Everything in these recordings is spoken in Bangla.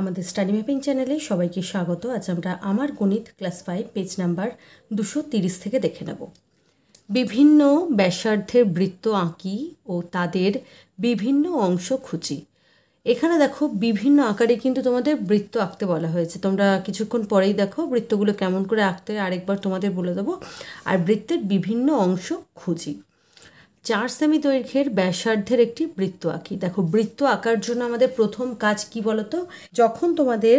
আমাদের স্টাডি ম্যাপিং চ্যানেলে সবাইকে স্বাগত আজ আমরা আমার গণিত ক্লাস ফাইভ পেজ নাম্বার দুশো তিরিশ থেকে দেখে নেব বিভিন্ন ব্যাসার্ধের বৃত্ত আঁকি ও তাদের বিভিন্ন অংশ খুঁজি এখানে দেখো বিভিন্ন আকারে কিন্তু তোমাদের বৃত্ত আঁকতে বলা হয়েছে তোমরা কিছুক্ষণ পরেই দেখো বৃত্তগুলো কেমন করে আঁকতে আরেকবার তোমাদের বলে দেবো আর বৃত্তের বিভিন্ন অংশ খুঁজি চার সেমি দৈর্ঘ্যের ব্যাসার্ধের একটি বৃত্ত আঁকি দেখো বৃত্ত আঁকার জন্য আমাদের প্রথম কাজ কি বলতো যখন তোমাদের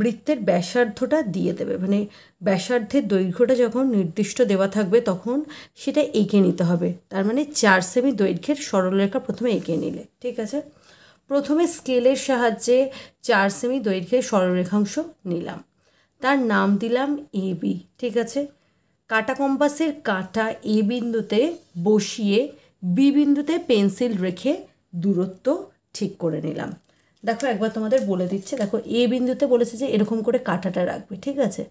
বৃত্তের ব্যাসার্ধটা দিয়ে দেবে মানে ব্যাসার্ধের দৈর্ঘ্যটা যখন নির্দিষ্ট দেওয়া থাকবে তখন সেটা এঁকে নিতে হবে তার মানে চার সেমি দৈর্ঘ্যের সরলরেখা প্রথমে এঁকে নিলে ঠিক আছে প্রথমে স্কেলের সাহায্যে চার সেমি দৈর্ঘ্যের সরলরেখাংশ নিলাম তার নাম দিলাম এবি ঠিক আছে কাটা কম্পাসের কাঁটা এ বিন্দুতে বসিয়ে বি বিন্দুতে পেন্সিল রেখে দূরত্ব ঠিক করে নিলাম দেখো একবার তোমাদের বলে দিচ্ছে দেখো এ বিন্দুতে বলেছে যে এরকম করে কাঁটাটা রাখবে ঠিক আছে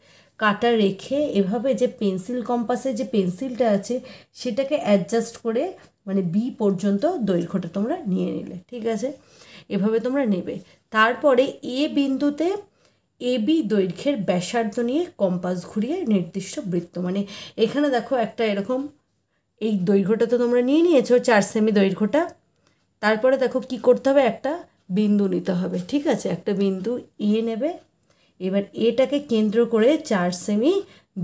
কাঁটা রেখে এভাবে যে পেন্সিল কম্পাসে যে পেন্সিলটা আছে সেটাকে অ্যাডজাস্ট করে মানে বি পর্যন্ত দৈর্ঘ্যটা তোমরা নিয়ে নিলে ঠিক আছে এভাবে তোমরা নেবে তারপরে এ বিন্দুতে এবি দৈর্ঘ্যের ব্যাসার্ধ নিয়ে কম্পাস ঘুরিয়ে নির্দিষ্ট বৃত্ত মানে এখানে দেখো একটা এরকম এই দৈর্ঘ্যটা তো তোমরা নিয়ে নিয়েছো চার সেমি দৈর্ঘ্যটা তারপরে দেখো কি করতে হবে একটা বিন্দু নিতে হবে ঠিক আছে একটা বিন্দু ইয়ে নেবে এবার এটাকে কেন্দ্র করে চার সেমি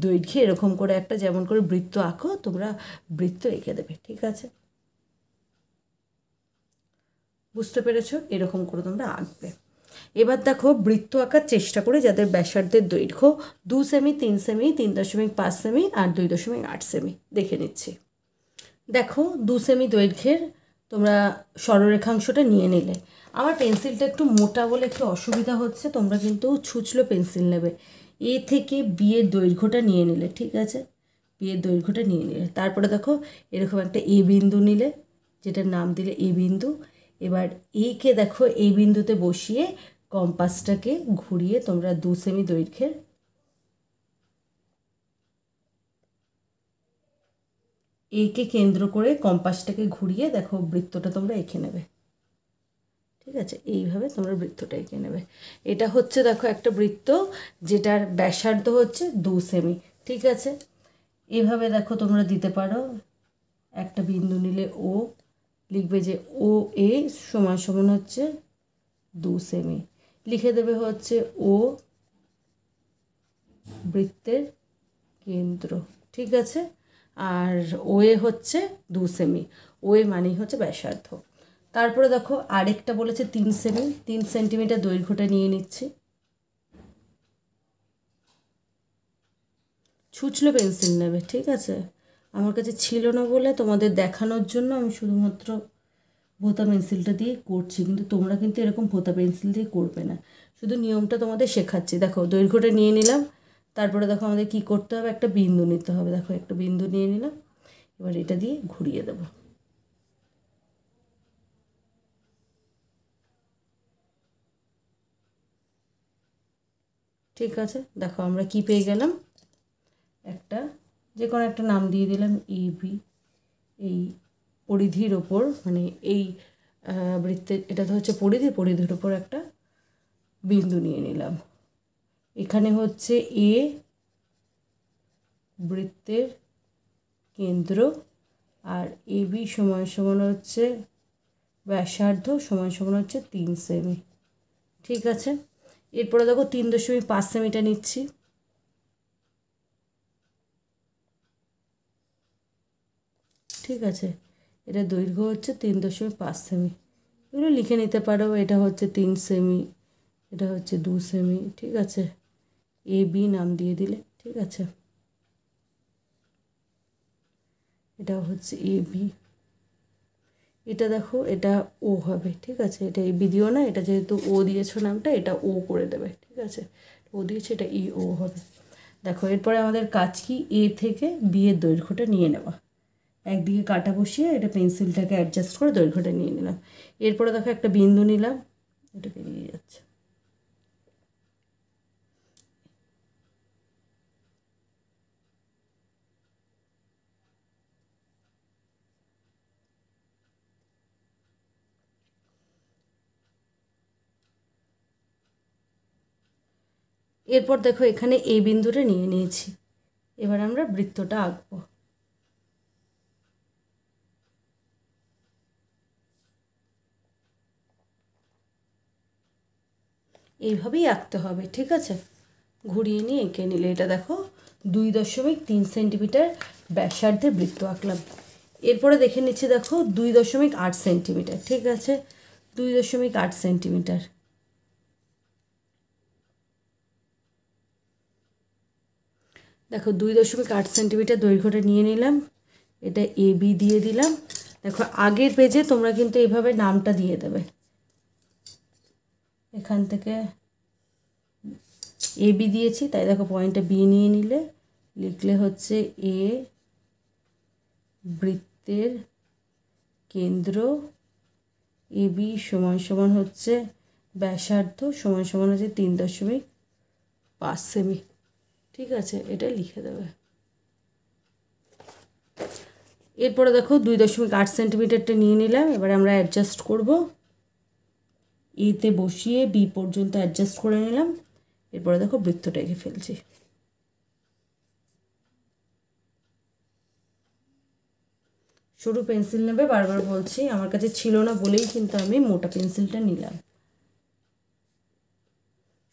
দৈর্ঘ্যে এরকম করে একটা যেমন করে বৃত্ত আঁকো তোমরা বৃত্ত এঁকে দেবে ঠিক আছে বুঝতে পেরেছো এরকম করে তোমরা আঁকবে এবার দেখো বৃত্ত আঁকার চেষ্টা করে যাদের ব্যাসার্ধের দৈর্ঘ্য দু সেমি তিন সেমি তিন দশমিক পাঁচ সেমি আর দুই দশমিক আট সেমি দেখে নিচ্ছি দেখো দু সেমি দৈর্ঘ্যের তোমরা সরলরেখাংশটা নিয়ে নিলে আমার পেন্সিলটা একটু মোটা বলে একটু অসুবিধা হচ্ছে তোমরা কিন্তু ছুচলো পেন্সিল নেবে এ থেকে বিয়ের দৈর্ঘ্যটা নিয়ে নিলে ঠিক আছে বিয়ের দৈর্ঘ্যটা নিয়ে নিলে তারপরে দেখো এরকম একটা এ বিন্দু নিলে যেটার নাম দিলে এ বিন্দু এবার একে দেখো এই বিন্দুতে বসিয়ে কম্পাসটাকে ঘুরিয়ে তোমরা দু সেমি দৈর্ঘ্যের একে কেন্দ্র করে কম্পাসটাকে ঘুরিয়ে দেখো বৃত্তটা তোমরা এঁকে নেবে ঠিক আছে এইভাবে তোমরা বৃত্তটা এঁকে নেবে এটা হচ্ছে দেখো একটা বৃত্ত যেটার ব্যাসার্ধ হচ্ছে দু সেমি ঠিক আছে এভাবে দেখো তোমরা দিতে পারো একটা বিন্দু নিলে ও লিখবে যে ও এ সমান সমান হচ্ছে দু সেমি লিখে দেবে হচ্ছে ও বৃত্তের কেন্দ্র ঠিক আছে আর ওয়ে হচ্ছে দু সেমি ওয়ে মানেই হচ্ছে ব্যাসার্ধ তারপরে দেখো আরেকটা বলেছে তিন সেমি তিন সেন্টিমিটার দৈর্ঘ্যটা নিয়ে নিচ্ছি ছুচলো পেন্সিল নেবে ঠিক আছে আমার কাছে ছিল না বলে তোমাদের দেখানোর জন্য আমি শুধুমাত্র ভোতা পেন্সিলটা দিয়ে করছি কিন্তু তোমরা কিন্তু এরকম ভোতা পেন্সিল দিয়ে করবে না শুধু নিয়মটা তোমাদের শেখাচ্ছি দেখো দৈর্ঘ্যটা নিয়ে নিলাম তারপরে দেখো আমাদের কি করতে হবে একটা বিন্দু নিতে হবে দেখো একটা বিন্দু নিয়ে নিলাম এবার এটা দিয়ে ঘুরিয়ে দেবো ঠিক আছে দেখো আমরা কি পেয়ে গেলাম একটা যে কোনো একটা নাম দিয়ে দিলাম এ এই পরিধির ওপর মানে এই বৃত্তের এটা তো হচ্ছে পরিধি পরিধির ওপর একটা বিন্দু নিয়ে নিলাম এখানে হচ্ছে এ বৃত্তের কেন্দ্র আর এ বি সময় সমান হচ্ছে ব্যাসার্ধ সময় সমান হচ্ছে তিন সেমি ঠিক আছে এরপরে দেখো তিন দশমিক পাঁচ সেমিটা নিচ্ছি ঠিক আছে এটা দৈর্ঘ্য হচ্ছে তিন দশমিক পাঁচ সেমি এগুলো লিখে নিতে পারো এটা হচ্ছে তিন সেমি এটা হচ্ছে দু সেমি ঠিক আছে এ বি নাম দিয়ে দিলে ঠিক আছে এটা হচ্ছে এ বি এটা দেখো এটা ও হবে ঠিক আছে এটা এ বি দিও না এটা যেহেতু ও দিয়েছো নামটা এটা ও করে দেবে ঠিক আছে ও দিয়েছে এটা ই e, ও হবে দেখো এরপরে আমাদের কাজ কি এ থেকে বিয়ের দৈর্ঘ্যটা নিয়ে নেওয়া একদিকে কাটা বসিয়ে এটা পেন্সিলটাকে অ্যাডজাস্ট করে দৈর্ঘ্যটা নিয়ে নিলাম এরপরে দেখো একটা বিন্দু নিলাম এটা বেরিয়ে যাচ্ছে এরপর দেখো এখানে এই বিন্দুটা নিয়ে নিয়েছি এবার আমরা বৃত্তটা আঁকবো এইভাবেই আঁকতে হবে ঠিক আছে ঘুরিয়ে নিয়ে এঁকে নিলে এটা দেখো দুই দশমিক তিন সেন্টিমিটার ব্যাসার্ধের বৃত্ত আঁকলাম এরপরে দেখে নিচ্ছি দেখো দুই দশমিক আট সেন্টিমিটার ঠিক আছে দুই দশমিক আট সেন্টিমিটার দেখো দুই দশমিক আট সেন্টিমিটার দৈর্ঘ্যটা নিয়ে নিলাম এটা এবি দিয়ে দিলাম দেখো আগের পেজে তোমরা কিন্তু এইভাবে নামটা দিয়ে দেবে এখান থেকে এ বি দিয়েছি তাই দেখো পয়েন্টটা বি নিয়ে নিলে লিখলে হচ্ছে এ বৃত্তের কেন্দ্র এ বি সমান সমান হচ্ছে ব্যাসার্ধ সমান সমান হচ্ছে তিন দশমিক পাঁচ সেমি ঠিক আছে এটা লিখে দেবে এরপরে দেখো দুই দশমিক আট সেন্টিমিটারটা নিয়ে নিলাম এবারে আমরা অ্যাডজাস্ট করবো এতে বসিয়ে বি পর্যন্ত অ্যাডজাস্ট করে নিলাম এরপরে দেখো বৃত্তটা এঁকে ফেলছি সরু পেন্সিল নেবে বারবার বলছি আমার কাছে ছিল না বলেই কিন্তু আমি মোটা পেন্সিলটা নিলাম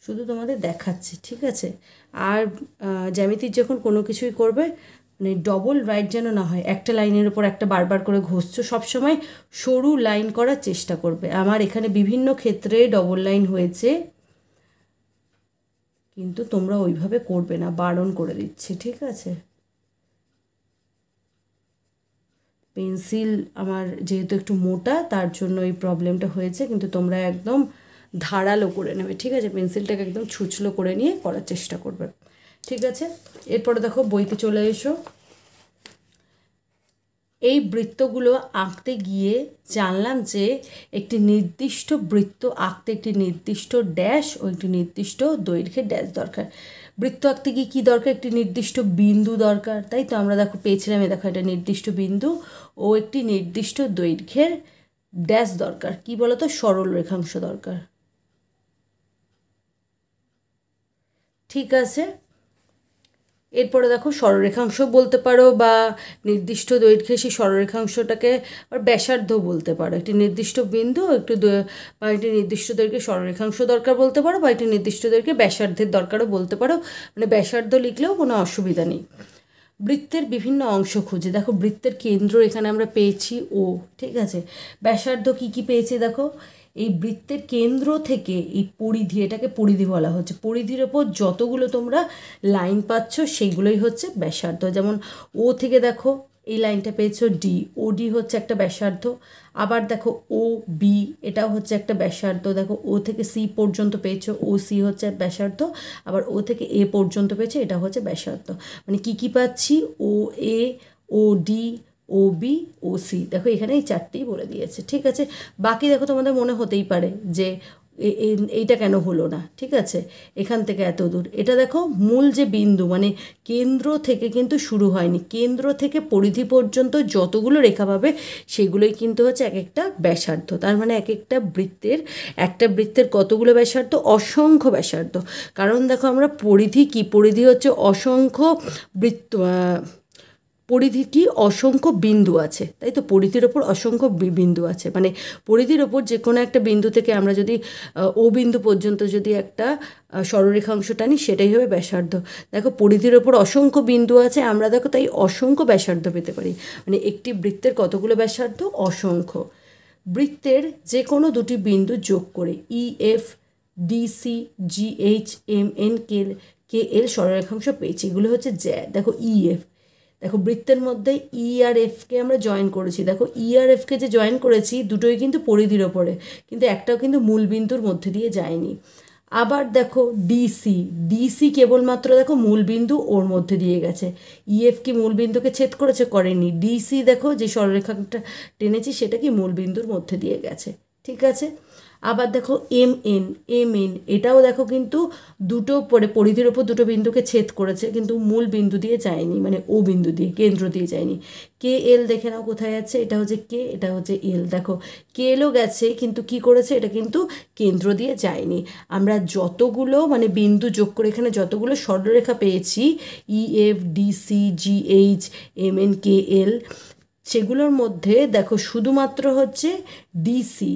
শুধু তোমাদের দেখাচ্ছি ঠিক আছে আর জ্যামিতির যখন কোনো কিছুই করবে মানে ডবল রাইট যেন না হয় একটা লাইনের উপর একটা বারবার করে ঘষছো সবসময় সরু লাইন করার চেষ্টা করবে আমার এখানে বিভিন্ন ক্ষেত্রে ডবল লাইন হয়েছে কিন্তু তোমরা ওইভাবে করবে না বারণ করে দিচ্ছি ঠিক আছে পেন্সিল আমার যেহেতু একটু মোটা তার জন্য এই প্রবলেমটা হয়েছে কিন্তু তোমরা একদম ধারালো করে নেবে ঠিক আছে পেন্সিলটাকে একদম ছুচলো করে নিয়ে করার চেষ্টা করবে ঠিক আছে এরপরে দেখো বইতে চলে এসো এই বৃত্তগুলো আঁকতে গিয়ে জানলাম যে একটি নির্দিষ্ট বৃত্ত আঁকতে একটি নির্দিষ্ট ড্যাশ ও একটি নির্দিষ্ট দৈর্ঘ্যের ড্যাশ দরকার বৃত্ত আঁকতে গিয়ে কী দরকার একটি নির্দিষ্ট বিন্দু দরকার তাই তো আমরা দেখো পেয়েছিলাম এ দেখো একটা নির্দিষ্ট বিন্দু ও একটি নির্দিষ্ট দৈর্ঘ্যের ড্যাশ দরকার কি বলতো সরল রেখাংশ দরকার ঠিক আছে এরপরে দেখো সররেখাংশ বলতে পারো বা নির্দিষ্ট দৈর্ঘ্যে সেই সররেখাংশটাকে আর ব্যাসার্ধ বলতে পারো একটি নির্দিষ্ট বিন্দু একটু বা একটি নির্দিষ্ট দৈর্ঘ্যে সররেখাংশ দরকার বলতে পারো বা একটি নির্দিষ্ট দৈর্ঘ্যে ব্যাসার্ধের দরকারও বলতে পারো মানে ব্যাসার্ধ লিখলেও কোনো অসুবিধা নেই বৃত্তের বিভিন্ন অংশ খুঁজে দেখো বৃত্তের কেন্দ্র এখানে আমরা পেয়েছি ও ঠিক আছে ব্যাসার্ধ কী কী পেয়েছে দেখো এই বৃত্তের কেন্দ্র থেকে এই পরিধি এটাকে পরিধি বলা হচ্ছে পরিধির ওপর যতগুলো তোমরা লাইন পাচ্ছ সেইগুলোই হচ্ছে ব্যাসার্ধ যেমন ও থেকে দেখো এই লাইনটা পেয়েছো ডি ওডি হচ্ছে একটা ব্যাসার্ধ আবার দেখো ও বি এটাও হচ্ছে একটা ব্যাসার্ধ দেখো ও থেকে সি পর্যন্ত পেয়েছো ও সি হচ্ছে ব্যাসার্ধ আবার ও থেকে এ পর্যন্ত পেয়েছে এটা হচ্ছে ব্যাসার্ধ মানে কি কি পাচ্ছি O A O D O B O C দেখো এখানে এই চারটেই বলে দিয়েছে ঠিক আছে বাকি দেখো তোমাদের মনে হতেই পারে যে এইটা কেন হলো না ঠিক আছে এখান থেকে এত দূর এটা দেখো মূল যে বিন্দু মানে কেন্দ্র থেকে কিন্তু শুরু হয়নি কেন্দ্র থেকে পরিধি পর্যন্ত যতগুলো রেখা পাবে সেগুলোই কিন্তু হচ্ছে এক একটা ব্যাসার্ধ তার মানে এক একটা বৃত্তের একটা বৃত্তের কতগুলো ব্যাসার্ধ অসংখ্য ব্যাসার্ধ কারণ দেখো আমরা পরিধি কি পরিধি হচ্ছে অসংখ্য বৃত্ত পরিধি কি অসংখ্য বিন্দু আছে তাই তো পরিধির ওপর অসংখ্য বিন্দু আছে মানে পরিধির ওপর যে কোনো একটা বিন্দু থেকে আমরা যদি ও বিন্দু পর্যন্ত যদি একটা সরলরেখাংশ টানি সেটাই হবে ব্যাসার্ধ দেখো পরিধির ওপর অসংখ্য বিন্দু আছে আমরা দেখো তাই অসংখ্য ব্যাসার্ধ পেতে পারি মানে একটি বৃত্তের কতগুলো ব্যাসার্ধ অসংখ্য বৃত্তের যে কোনো দুটি বিন্দু যোগ করে E F DC GH M N K K L সরলরেখাংশ পেয়েছি এগুলো হচ্ছে জ্যা দেখো ই e, এফ দেখো বৃত্তের মধ্যে ই e আর এফকে আমরা জয়েন করেছি দেখো ই e আর এফকে যে জয়েন করেছি দুটোই কিন্তু পরিধির ওপরে কিন্তু একটাও কিন্তু মূলবিন্দুর মধ্যে দিয়ে যায়নি আবার দেখো ডিসি ডিসি কেবলমাত্র দেখো মূলবিন্দু ওর মধ্যে দিয়ে গেছে ইএফ e, কি মূলবিন্দুকে ছেদ করেছে করেনি ডিসি দেখো যে সরলরেখাটা টেনেছি সেটা কি মূলবিন্দুর মধ্যে দিয়ে গেছে ঠিক আছে আবার দেখো এম এন এম এন এটাও দেখো কিন্তু দুটো পরে পরিধির ওপর দুটো বিন্দুকে ছেদ করেছে কিন্তু মূল বিন্দু দিয়ে যায়নি মানে ও বিন্দু দিয়ে কেন্দ্র দিয়ে যায়নি কে এল দেখে নাও কোথায় আছে এটা হচ্ছে কে এটা হচ্ছে এল দেখো কে এলও গেছে কিন্তু কি করেছে এটা কিন্তু কেন্দ্র দিয়ে যায়নি আমরা যতগুলো মানে বিন্দু যোগ করে এখানে যতগুলো সরলরেখা পেয়েছি E F D C G H M N K L সেগুলোর মধ্যে দেখো শুধুমাত্র হচ্ছে ডিসি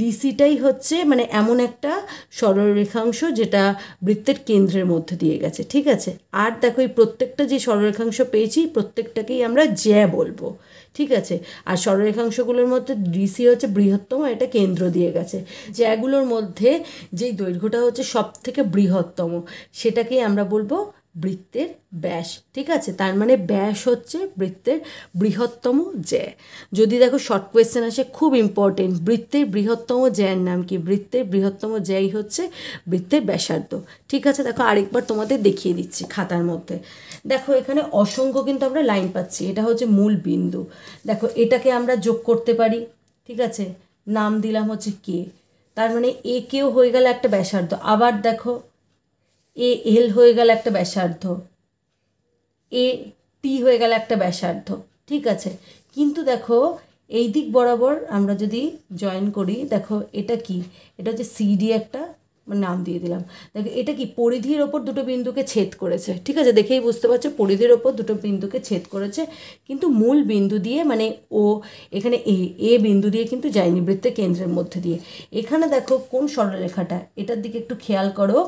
ডিসিটাই হচ্ছে মানে এমন একটা সরলরেখাংশ যেটা বৃত্তের কেন্দ্রের মধ্যে দিয়ে গেছে ঠিক আছে আর দেখো এই প্রত্যেকটা যে সরলরেখাংশ পেয়েছি প্রত্যেকটাকেই আমরা জ্যা বলবো ঠিক আছে আর সরলরেখাংশগুলোর মধ্যে ডিসি হচ্ছে বৃহত্তম এটা কেন্দ্র দিয়ে গেছে জ্যাগুলোর মধ্যে যেই দৈর্ঘ্যটা হচ্ছে সব থেকে বৃহত্তম সেটাকেই আমরা বলবো বৃত্তের ব্যাস ঠিক আছে তার মানে ব্যাস হচ্ছে বৃত্তের বৃহত্তম জ্যা যদি দেখো শর্ট কোয়েশ্চেন আসে খুব ইম্পর্টেন্ট বৃত্তের বৃহত্তম জ্যার নাম কি বৃত্তের বৃহত্তম জ্যাই হচ্ছে বৃত্তের ব্যাসার্ধ ঠিক আছে দেখো আরেকবার তোমাদের দেখিয়ে দিচ্ছি খাতার মধ্যে দেখো এখানে অসংখ্য কিন্তু আমরা লাইন পাচ্ছি এটা হচ্ছে মূল বিন্দু দেখো এটাকে আমরা যোগ করতে পারি ঠিক আছে নাম দিলাম হচ্ছে কে তার মানে এ কেও হয়ে গেল একটা ব্যাসার্ধ আবার দেখো এ এল হয়ে গেল একটা ব্যাসার্ধ এ টি হয়ে গেল একটা ব্যাসার্ধ ঠিক আছে কিন্তু দেখো এই দিক বরাবর আমরা যদি জয়েন করি দেখো এটা কি এটা হচ্ছে সিডি একটা মানে নাম দিয়ে দিলাম দেখো এটা কি পরিধির ওপর দুটো বিন্দুকে ছেদ করেছে ঠিক আছে দেখেই বুঝতে পারছো পরিধির ওপর দুটো বিন্দুকে ছেদ করেছে কিন্তু মূল বিন্দু দিয়ে মানে ও এখানে এ এ বিন্দু দিয়ে কিন্তু যায়নি বৃত্তের কেন্দ্রের মধ্যে দিয়ে এখানে দেখো কোন সরলরেখাটা এটার দিকে একটু খেয়াল করো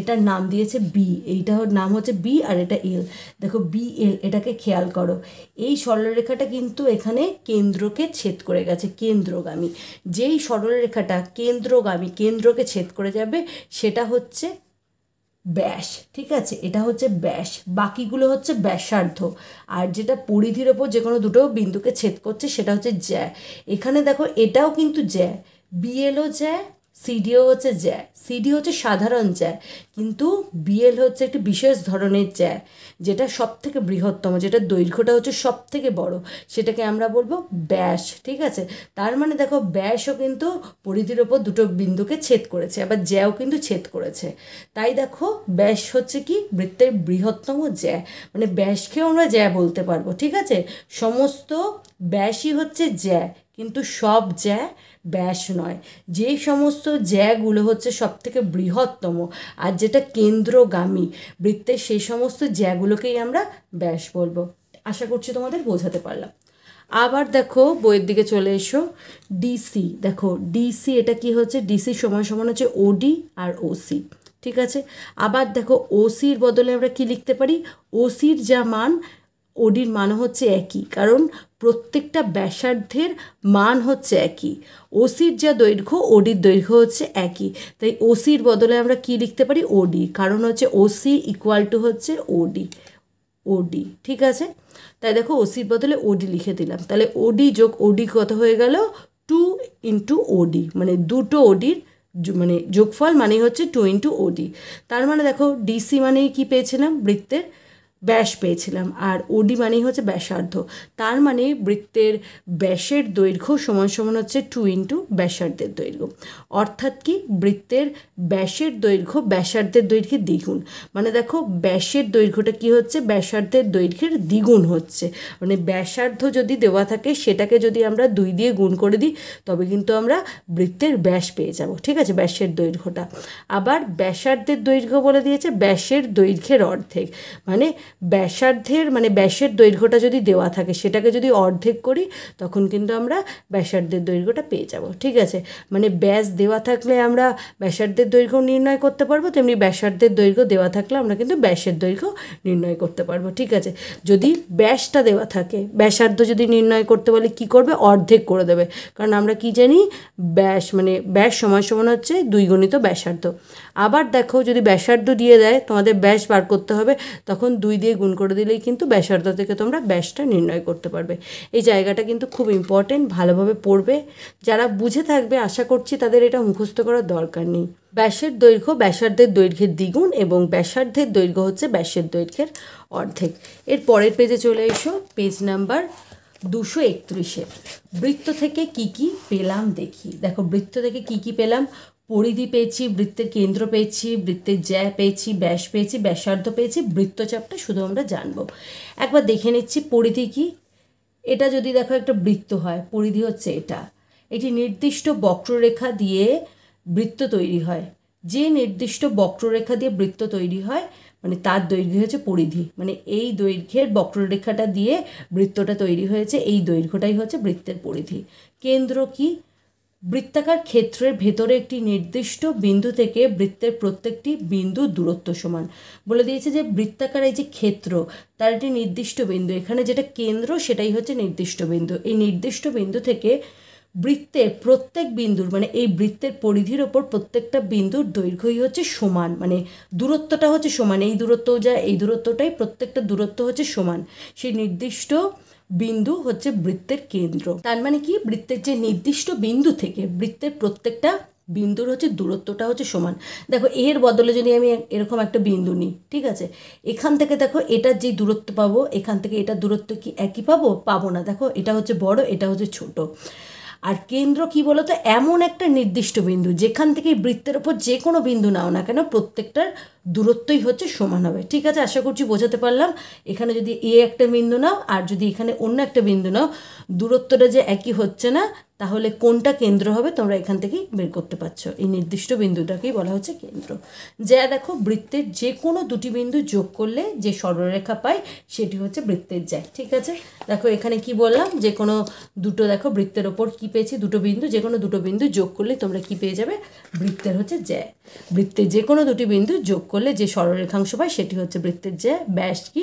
এটার নাম দিয়েছে বি এইটা নাম হচ্ছে বি আর এটা এল দেখো বি এল এটাকে খেয়াল করো এই সরলরেখাটা কিন্তু এখানে কেন্দ্রকে ছেদ করে গেছে কেন্দ্রগামী যেই সরলরেখাটা কেন্দ্রগামী কেন্দ্রকে ছেদ করে যাবে সেটা হচ্ছে ব্যাস ঠিক আছে এটা হচ্ছে ব্যাস বাকিগুলো হচ্ছে ব্যাসার্ধ আর যেটা পরিধির ওপর যে কোনো দুটো বিন্দুকে ছেদ করছে সেটা হচ্ছে জ্যা এখানে দেখো এটাও কিন্তু জ্যা বিএলও জ্যা সিডিও হচ্ছে জ্যা সিডিও হচ্ছে সাধারণ জ্যা কিন্তু বিএল হচ্ছে একটি বিশেষ ধরনের জ্যা যেটা সব থেকে বৃহত্তম যেটা দৈর্ঘ্যটা হচ্ছে সব থেকে বড় সেটাকে আমরা বলবো ব্যাস ঠিক আছে তার মানে দেখো ব্যাসও কিন্তু পরিধির ওপর দুটো বিন্দুকে ছেদ করেছে আবার জ্যাও কিন্তু ছেদ করেছে তাই দেখো ব্যাস হচ্ছে কি বৃত্তের বৃহত্তম জ্যা মানে ব্যাসকেও আমরা জ্যা বলতে পারবো ঠিক আছে সমস্ত ব্যাসই হচ্ছে জ্যা কিন্তু সব জ্যা ব্যাস নয় যে সমস্ত জ্যাগুলো হচ্ছে সবথেকে বৃহত্তম আর যেটা কেন্দ্রগামী বৃত্তের সেই সমস্ত জ্যাগুলোকেই আমরা ব্যাস বলবো আশা করছি তোমাদের বোঝাতে পারলাম আবার দেখো বইয়ের দিকে চলে এসো ডিসি দেখো ডিসি এটা কি হচ্ছে ডিসি সময় সমান হচ্ছে ওডি আর ওসি ঠিক আছে আবার দেখো ওসির বদলে আমরা কি লিখতে পারি ওসির যা মান ওডির মান হচ্ছে একই কারণ প্রত্যেকটা ব্যাসার্ধের মান হচ্ছে একই ওসির যা দৈর্ঘ্য ওডির দৈর্ঘ্য হচ্ছে একই তাই ওসির বদলে আমরা কি লিখতে পারি ওডি কারণ হচ্ছে ওসি ইকুয়াল টু হচ্ছে ওডি ওডি ঠিক আছে তাই দেখো ওসির বদলে ওডি লিখে দিলাম তাহলে ওডি যোগ ওডি কত হয়ে গেল টু ইন্টু ওডি মানে দুটো ওডির মানে যোগফল মানেই হচ্ছে টু ইন্টু ওডি তার মানে দেখো ডিসি মানেই কি পেয়েছিলাম বৃত্তের ব্যাস পেয়েছিলাম আর ওডি মানেই হচ্ছে ব্যাসার্ধ তার মানে বৃত্তের ব্যাসের দৈর্ঘ্য সমান সমান হচ্ছে টু ইন্টু ব্যাসার্ধের দৈর্ঘ্য অর্থাৎ কি বৃত্তের ব্যাসের দৈর্ঘ্য ব্যাসার্ধের দৈর্ঘ্যে দ্বিগুণ মানে দেখো ব্যাসের দৈর্ঘ্যটা কি হচ্ছে ব্যাসার্ধের দৈর্ঘ্যের দ্বিগুণ হচ্ছে মানে ব্যাসার্ধ যদি দেওয়া থাকে সেটাকে যদি আমরা দুই দিয়ে গুণ করে দিই তবে কিন্তু আমরা বৃত্তের ব্যাস পেয়ে যাব ঠিক আছে ব্যাসের দৈর্ঘ্যটা আবার ব্যাসার্ধের দৈর্ঘ্য বলে দিয়েছে ব্যাসের দৈর্ঘ্যের অর্ধেক মানে ব্যাসার্ধের মানে ব্যাসের দৈর্ঘ্যটা যদি দেওয়া থাকে সেটাকে যদি অর্ধেক করি তখন কিন্তু আমরা ব্যাসার্ধের দৈর্ঘ্যটা পেয়ে যাব ঠিক আছে মানে ব্যাস দেওয়া থাকলে আমরা ব্যাসার্ধের দৈর্ঘ্য নির্ণয় করতে পারবো তেমনি ব্যাসার্ধের দৈর্ঘ্য দেওয়া থাকলে আমরা কিন্তু ব্যাসের দৈর্ঘ্য নির্ণয় করতে পারবো ঠিক আছে যদি ব্যাসটা দেওয়া থাকে ব্যাসার্ধ যদি নির্ণয় করতে বলে কি করবে অর্ধেক করে দেবে কারণ আমরা কি জানি ব্যাস মানে ব্যাস সময় সমান হচ্ছে দুই গণিত ব্যাসার্ধ আবার দেখো যদি ব্যাসার্ধ দিয়ে দেয় তোমাদের ব্যাস বার করতে হবে তখন দুই দিয়ে গুণ করে দিলেই কিন্তু ব্যাসার্ধ থেকে তোমরা ব্যাসটা নির্ণয় করতে পারবে এই জায়গাটা কিন্তু খুব ইম্পর্টেন্ট ভালোভাবে পড়বে যারা বুঝে থাকবে আশা করছি তাদের এটা মুখস্থ করার দরকার নেই ব্যাসের দৈর্ঘ্য ব্যাসার্ধের দৈর্ঘ্যের দ্বিগুণ এবং ব্যাসার্ধের দৈর্ঘ্য হচ্ছে ব্যাসের দৈর্ঘ্যের অর্ধেক এর পরের পেজে চলে এসো পেজ নাম্বার দুশো একত্রিশে বৃত্ত থেকে কি কি পেলাম দেখি দেখো বৃত্ত থেকে কি কি পেলাম পরিধি পেয়েছি বৃত্তের কেন্দ্র পেয়েছি বৃত্তের জ্যা পেয়েছি ব্যাস পেয়েছি ব্যাসার্ধ পেয়েছি বৃত্তচাপটা শুধু আমরা জানবো একবার দেখে নিচ্ছি পরিধি কি এটা যদি দেখো একটা বৃত্ত হয় পরিধি হচ্ছে এটা এটি নির্দিষ্ট বক্ররেখা দিয়ে বৃত্ত তৈরি হয় যে নির্দিষ্ট বক্ররেখা দিয়ে বৃত্ত তৈরি হয় মানে তার দৈর্ঘ্য হচ্ছে পরিধি মানে এই দৈর্ঘ্যের বক্ররেখাটা দিয়ে বৃত্তটা তৈরি হয়েছে এই দৈর্ঘ্যটাই হচ্ছে বৃত্তের পরিধি কেন্দ্র কি বৃত্তাকার ক্ষেত্রের ভেতরে একটি নির্দিষ্ট বিন্দু থেকে বৃত্তের প্রত্যেকটি বিন্দু দূরত্ব সমান বলে দিয়েছে যে বৃত্তাকার এই যে ক্ষেত্র তার একটি নির্দিষ্ট বিন্দু এখানে যেটা কেন্দ্র সেটাই হচ্ছে নির্দিষ্ট বিন্দু এই নির্দিষ্ট বিন্দু থেকে বৃত্তের প্রত্যেক বিন্দুর মানে এই বৃত্তের পরিধির ওপর প্রত্যেকটা বিন্দুর দৈর্ঘ্যই হচ্ছে সমান মানে দূরত্বটা হচ্ছে সমান এই দূরত্ব যা এই দূরত্বটাই প্রত্যেকটা দূরত্ব হচ্ছে সমান সেই নির্দিষ্ট বিন্দু হচ্ছে বৃত্তের কেন্দ্র তার মানে কি বৃত্তের যে নির্দিষ্ট বিন্দু থেকে বৃত্তের প্রত্যেকটা বিন্দুর হচ্ছে দূরত্বটা হচ্ছে সমান দেখো এর বদলে যদি আমি এরকম একটা বিন্দু নিই ঠিক আছে এখান থেকে দেখো এটার যে দূরত্ব পাবো এখান থেকে এটার দূরত্ব কি একই পাবো পাবো না দেখো এটা হচ্ছে বড় এটা হচ্ছে ছোট আর কেন্দ্র কি বলতো এমন একটা নির্দিষ্ট বিন্দু যেখান থেকে বৃত্তের ওপর যে কোনো বিন্দু নাও না কেন প্রত্যেকটার দূরত্বই হচ্ছে সমান হবে ঠিক আছে আশা করছি বোঝাতে পারলাম এখানে যদি এ একটা বিন্দু নাও আর যদি এখানে অন্য একটা বিন্দু নাও দূরত্বটা যে একই হচ্ছে না তাহলে কোনটা কেন্দ্র হবে তোমরা এখান থেকেই বের করতে পারছো এই নির্দিষ্ট বিন্দুটাকেই বলা হচ্ছে কেন্দ্র যা দেখো বৃত্তের যে কোনো দুটি বিন্দু যোগ করলে যে সরলরেখা পাই সেটি হচ্ছে বৃত্তের যায় ঠিক আছে দেখো এখানে কি বললাম যে কোনো দুটো দেখো বৃত্তের ওপর কি পেয়েছি দুটো বিন্দু যে কোনো দুটো বিন্দু যোগ করলে তোমরা কি পেয়ে যাবে বৃত্তের হচ্ছে জ্যা বৃত্তের যে কোনো দুটি বিন্দু যোগ করলে যে সরলরেখাংশ পায় সেটি হচ্ছে বৃত্তের জ্যা ব্যাস কি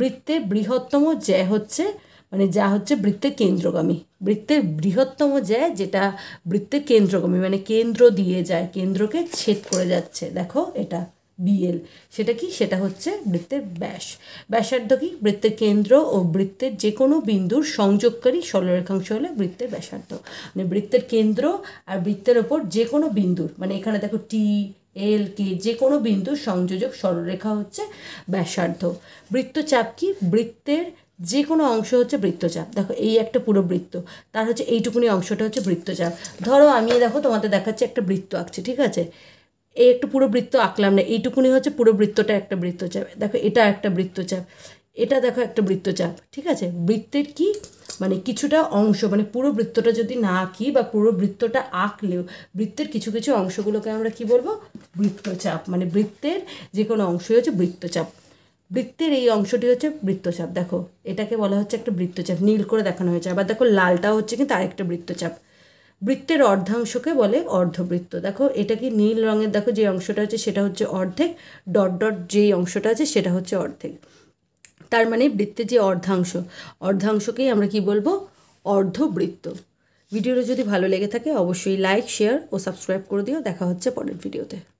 বৃত্তের বৃহত্তম জ্যা হচ্ছে মানে যা হচ্ছে বৃত্তের কেন্দ্রগামী বৃত্তের বৃহত্তম জ্যা যেটা বৃত্তের কেন্দ্রগামী মানে কেন্দ্র দিয়ে যায় কেন্দ্রকে ছেদ করে যাচ্ছে দেখো এটা বিএল সেটা কি সেটা হচ্ছে বৃত্তের ব্যাস ব্যাসার্ধ কি বৃত্তের কেন্দ্র ও বৃত্তের যে কোনো বিন্দুর সংযোগকারী সরলরেখাংশ হলে বৃত্তের ব্যাসার্ধ মানে বৃত্তের কেন্দ্র আর বৃত্তের ওপর যে কোনো বিন্দুর মানে এখানে দেখো টি এল কে যে কোনো বিন্দুর সংযোজক সরলরেখা হচ্ছে ব্যাসার্ধ বৃত্তচাপ কি বৃত্তের যে কোনো অংশ হচ্ছে বৃত্তচাপ দেখো এই একটা পুরো বৃত্ত তার হচ্ছে এইটুকুনি অংশটা হচ্ছে বৃত্তচাপ ধরো আমি দেখো তোমাদের দেখাচ্ছে একটা বৃত্ত আঁকছি ঠিক আছে এই একটু পুরো বৃত্ত আঁকলাম না এইটুকুনি হচ্ছে পুরো বৃত্তটা একটা বৃত্তচাপ দেখো এটা একটা বৃত্তচাপ এটা দেখো একটা বৃত্তচাপ ঠিক আছে বৃত্তের কি মানে কিছুটা অংশ মানে পুরো বৃত্তটা যদি না আঁকি বা পুরো বৃত্তটা আঁকলেও বৃত্তের কিছু কিছু অংশগুলোকে আমরা কি বলবো বৃত্তচাপ মানে বৃত্তের যে কোনো অংশই হচ্ছে বৃত্তচাপ বৃত্তের এই অংশটি হচ্ছে বৃত্তচাপ দেখো এটাকে বলা হচ্ছে একটা বৃত্তচাপ নীল করে দেখানো হয়েছে আবার দেখো লালটা হচ্ছে কিন্তু আরেকটা বৃত্তচাপ বৃত্তের অর্ধাংশকে বলে অর্ধবৃত্ত দেখো এটা কি নীল রঙের দেখো যে অংশটা আছে সেটা হচ্ছে অর্ধেক ডট ডট যেই অংশটা আছে সেটা হচ্ছে অর্ধেক তার মানে বৃত্তের যে অর্ধাংশ অর্ধাংশকেই আমরা কি বলবো অর্ধবৃত্ত ভিডিওটা যদি ভালো লেগে থাকে অবশ্যই লাইক শেয়ার ও সাবস্ক্রাইব করে দিও দেখা হচ্ছে পরের ভিডিওতে